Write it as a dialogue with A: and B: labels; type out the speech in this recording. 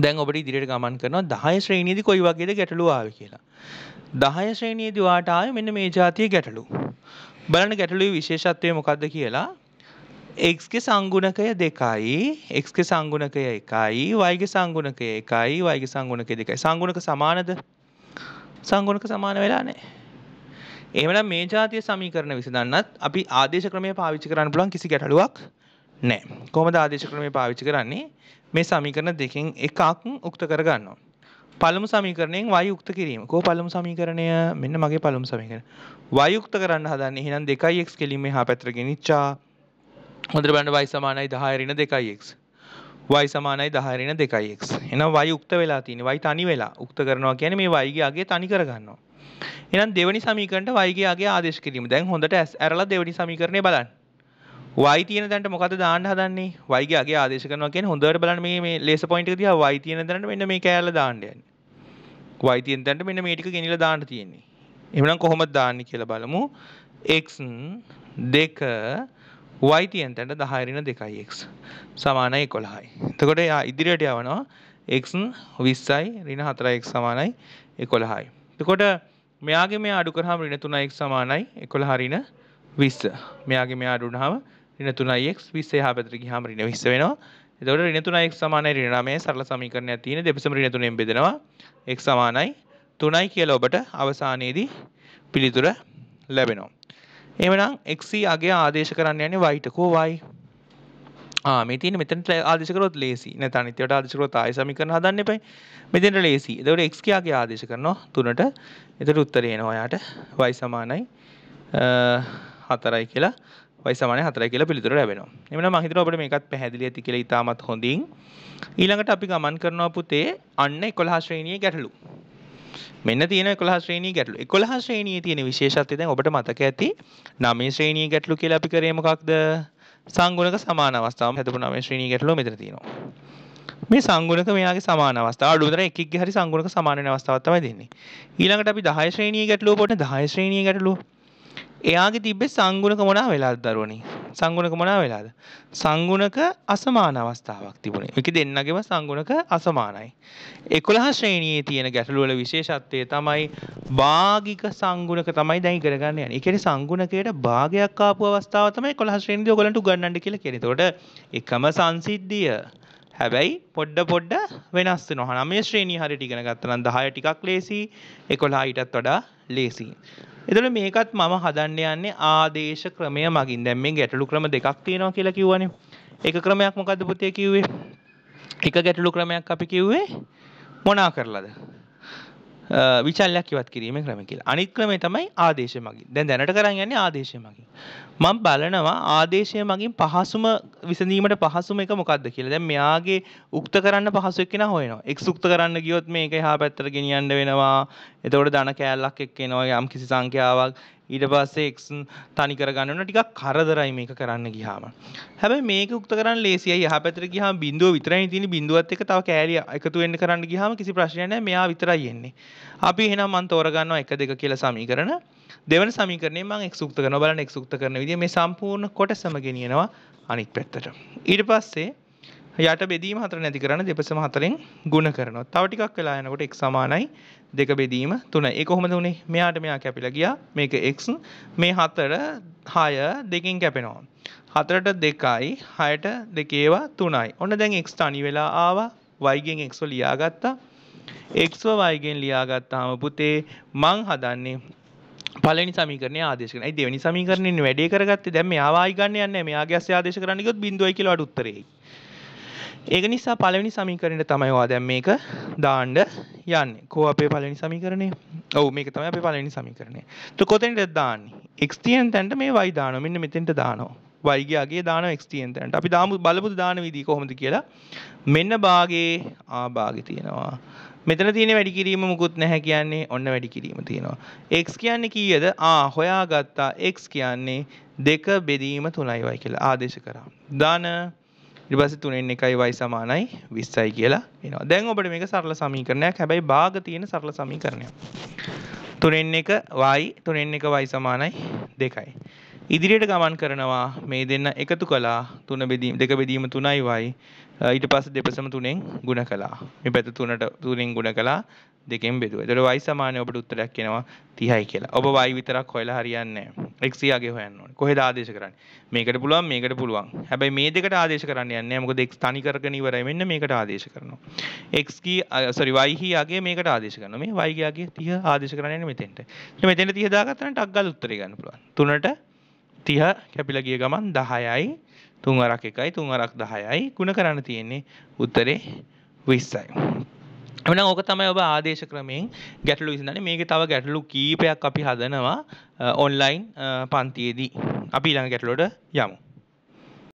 A: දැන් ඔබට ඉදිරියට ගමන් කරනවා දහය ශ්‍රේණියේදී කොයි වගේද ගැටලු ආවේ කියලා. දහය ශ්‍රේණියේදී වාට ආවේ මෙන්න මේ જાතිය ගැටලු. බලන්න ගැටලුවේ විශේෂත්වය මොකක්ද කියලා. x ගේ සංගුණකය 2යි, x ගේ සංගුණකය 1යි, y ගේ සංගුණකය 1යි, y ගේ සංගුණකය 2යි. සංගුණක සමානද? සංගුණක සමාන වෙලා නැහැ. එහෙමනම් මේ જાතිය සමීකරණ විසඳන්නත් අපි ආදේශ ක්‍රමය පාවිච්චි කරන්න පුළුවන් කිසි ගැටලුවක් නැහැ. කොහොමද ආදේශ ක්‍රමය පාවිච්චි කරන්නේ? මේ සමීකරණ දෙකෙන් එකක් උක්ත කරගන්නවා. පළමු සමීකරණයෙන් y යුක්ත කිරීම. කොහොම පළමු සමීකරණය? මෙන්න මගේ පළමු සමීකරණය. y යුක්ත කරන්න හදන්නේ එහෙනම් 2x කෙලින්ම එහා පැත්තට ගෙනිච්චා. හොඳට බලන්න y සමානයි 10 ඍණ 2x. y සමානයි 10 ඍණ 2x. එහෙනම් y උක්ත වෙලා තියෙන්නේ. y තනි වෙලා උක්ත කරනවා කියන්නේ මේ y ගේ අගය තනි කරගන්නවා. එහෙනම් දෙවෙනි සමීකරණයට y ගේ අගය ආදේශ කිරීම. දැන් හොඳට ඇරලා දෙවෙනි සමීකරණය බලන්න. වයි තියෙන දැන්ට මොකද දාන්න හදන්නේ වයිගේගේ ආදේශ කරනවා කියන්නේ හොඳට බලන්න මේ මේ ලේසර් පොයින්ට් එක දිහා වයි තියෙන දැනට මෙන්න මේ කෑල්ල දාන්න යන්නේ වයි තියෙන දැනට මෙන්න මේ ටික ගෙනිලා දාන්න තියෙන්නේ එහෙනම් කොහොමද දාන්නේ කියලා බලමු x 2 y තියෙන දැනට 10 ඍණ 2x සමානයි 11යි එතකොට ඉදිරියට යවනවා x 20යි ඍණ 4x සමානයි 11යි එතකොට මෙයාගේ මේ අඩු කරාම ඍණ 3x සමානයි 11 ඍණ 20 මෙයාගේ මෙයා අඩු වුණාම ඍණ 3x 20 එහා පැත්තට ගියාම ඍණ 20 වෙනවා. එතකොට ඍණ 3x සමානයි ඍණ 9 සරල සමීකරණයක් තියෙන දෙපසම ඍණ 3ෙන් බෙදෙනවා. x සමානයි 3යි කියලා ඔබට අවසානයේදී පිළිතුර ලැබෙනවා. එහෙමනම් x අගේ ආදේශ කරන්න යන්නේ y ට කෝ y. ආ මේ තියෙන මෙතනට ආදේශ කරොත් ලේසි. නැත්නම් අනිත් ඒවාට ආදේශ කරොත් ආය සමීකරණ හදන්න එපයි. මෙතෙන්ට ලේසි. එතකොට x කගේ ආදේශ කරනවා 3ට. එතකොට උත්තරේ එනවා යාට y සමානයි 4යි කියලා වයිසමන හතර කියලා පිළිතුර ලැබෙනවා. එමන මහිතර ඔබට මේකත් පැහැදිලි ඇති කියලා ඉතාමත් හොඳින්. ඊළඟට අපි ගමන් කරනවා පුතේ අන්න 11 ශ්‍රේණියේ ගැටලු. මෙන්න තියෙන 11 ශ්‍රේණියේ ගැටලු. 11 ශ්‍රේණියේ තියෙන විශේෂත්වය දැන් ඔබට මතක ඇති. 9 ශ්‍රේණියේ ගැටලු කියලා අපි කරේ මොකක්ද? සංගුණක සමාන අවස්ථාවම හදපු 9 ශ්‍රේණියේ ගැටලුව මෙතන තියෙනවා. මේ සංගුණක මෙයාගේ සමාන අවස්ථාව අඩු විතර එකෙක්ගේ හරි සංගුණක සමාන වෙන අවස්ථාවක් තමයි දෙන්නේ. ඊළඟට අපි 10 ශ්‍රේණියේ ගැටලුව පොඩ්ඩක් 10 ශ්‍රේණියේ ගැටලුව එයාගේ තිබ්බේ සංගුණක මොනා වෙලාද දරුවනේ සංගුණක මොනා වෙලාද සංගුණක අසමාන අවස්ථාවක් තිබුණේ මේක දෙන්නගේම සංගුණක අසමානයි 11 ශ්‍රේණියේ තියෙන ගැටලු වල විශේෂත්වය තමයි භාගික සංගුණක තමයි දැන් ඉගෙන ගන්න යන්නේ ඒ කියන්නේ සංගුණකයට භාගයක් ආපු අවස්ථාව තමයි 11 ශ්‍රේණියදී ඔයගලන්ට උගන්වන්න කියලා කියන්නේ එතකොට එකම සංසිද්ධිය හැබැයි පොඩ්ඩ පොඩ්ඩ වෙනස් වෙනවා. 9 ශ්‍රේණිය හරියට ඉගෙන ගත්තා නම් 10 ටිකක් ලේසි, 11 ඊටත් වඩා ලේසි. එතකොට මේකත් මම හදන්න යන්නේ ආදේශ ක්‍රමය මගින්. දැන් මේ ගැටලු ක්‍රම දෙකක් තියෙනවා කියලා කිව්වනේ. එක ක්‍රමයක් මොකද්ද පුතේ කිව්වේ? එක ගැටලු ක්‍රමයක් අපි කිව්වේ මොනා කරලාද? විචල්ලයක් ඉවත් කිරීම ක්‍රම කියලා අනිත් ක්‍රමේ තමයි ආදේශය මගින් දැන් දැනට කරන්න යන්නේ ආදේශය මගින් මම බලනවා ආදේශය මගින් පහසුම විසඳීමට පහසුම එක මොකක්ද කියලා දැන් මෙයාගේ උක්ත කරන්න පහසු එක්කෙනා හොයනවා එක් උක්ත කරන්න ගියොත් මේක එහා පැත්තට ගෙනියන්න වෙනවා එතකොට ධන කෑල්ලක් එක්ක එනවා යම් කිසි සංඛ්‍යාවක් ඊට පස්සේ එක් තනි කරගන්නන ටිකක් කරදරයි මේක කරන්න ගිහාම හැබැයි මේක උක්ත කරන්න ලේසිය යහ පැතර ගිහා බිඳුව විතරයි තින බිඳුවත් එක තව කෑලිය එකතු වෙන්න කරන්න ගිහාම කිසි ප්‍රශ්නයන මෙයා විතරයි එන්නේ අපි එහෙනම් මන් තෝරගන්නවා එක දෙක කියලා සමීකරන දෙවන සමීකරණය මං එක්සුක්ත කරන බලන එක්සුක්ත කරන විදිහ මේ සම්පූර්ණ කොටසම ගෙනියනවා අනිත් පැත්තට ඊට පස්සේ යට බෙදීම හතර නැති කරන්න දෙපසම හතරෙන් ගුණ කරනවා. තව ටිකක් වෙලා යනකොට x සමානයි 2 බෙදීම 3. ඒක කොහොමද උනේ? මෙයාට මෙයා කැපිලා ගියා. මේක x මේ 4 6 දෙකෙන් කැපෙනවා. 4ට 2යි 6ට 2 ඒවා 3යි. ඔන්න දැන් x තනි වෙලා ආවා. y ගෙන් x ලියාගත්තා. x y ගෙන් ලියාගත්තාම පුතේ මං හදන්නේ පලනි සමීකරන ආදේශකන දෙවනි සමීකරණයෙන් වැඩේ කරගත්තේ දැන් මෙයා වායි ගන්න යන්නේ මෙයාගේ ආදේශ කරන්න ගියොත් බිඳුවයි කියලා අඩුත්තරේ. ඒක නිසා පලවෙනි සමීකරණයට තමයිවා දැම් මේක දාණ්ඩ යන්න කෝ අපේ පලනි සමීකරණය ඔවු මේක තම අප පලනි සමීකරණය තු කොතෙන්ට දාන්න එක්ස්තියන් තැන්ට මේ වයි දාන මෙන්න මෙතෙන්ට දානවා වයිගේගේ දාන එක්ස්ටියන් තැන්ට අපි දාම බලපු දාන විදී කොහොමද කියලා මෙන්න බාගේ ආභාග තියෙනවා මෙතන තියෙන වැඩි කිරීම මුකුත් නැහැ කියන්නේ ඔන්න වැඩි කිරීම තියෙනවා. x කියන්නේ කීයද? ආ හොයාගත්තා x කියන්නේ 2 බෙදීම 3යි කියලා ආදේශ කරා. ධන ඉරිපස තුනෙන් එකයි වයි සමානයි විස්සයි කියලා එනවා දැන් ඔබට මේක සරල සමීකරණයක් හැබැයි භාග තියෙන සරල සමීකරණයක් තුනෙන් එක වයි තුනෙන් එක වයි සමානයි දෙකයි ඉදිරියට ගමන් කරනවා මේ දෙන්න එකතු කළා තුන බෙදීම දෙක බෙදීම තුනයි වයි ඊට පස්සේ දෙපසම තුනෙන් ගුණ කළා මේ පැත්ත තුනට තුනෙන් ගුණ කළා දෙකෙන් බෙදුවා. ඒතකොට y සමානයි ඔබට උත්තරයක් එනවා 30යි කියලා. ඔබ y විතරක් හොයලා හරියන්නේ නැහැ. එක්සියාගේ e හොයන්න ඕනේ කොහෙද ආදේශ කරන්නේ මේකට පුළුවන් මේකට පුළුවන් හැබැයි මේ දෙකට ආදේශ කරන්න යන්නේ නැහැ මොකද x තනි කරගෙන ඉවරයි මෙන්න මේකට ආදේශ කරනවා x කී sorry y කීයාගේ මේකට ආදේශ කරනවා මේ y කීයාගේ 30 ආදේශ කරන්න යන්නේ මෙතෙන්ට ඉතින් මෙතෙන්ට 30 දාගත්තා නම් ටක් ගාලා උත්තරේ ගන්න පුළුවන් 3ට 30 කැපිලා ගිය ගමන් 10යි 3 වරක් 1යි 3 වරක් 10යි ಗುಣ කරන්න තියෙන්නේ උත්තරේ 20යි එන ඕක තමයි ඔබ ආදේශ ක්‍රමයෙන් ගැටලු විසිඳන මේක තව ගැටලු කීපයක් අපි හදනවා ඔන්ලයින් පන්තියේදී අපි ඊළඟ ගැටලුවට යමු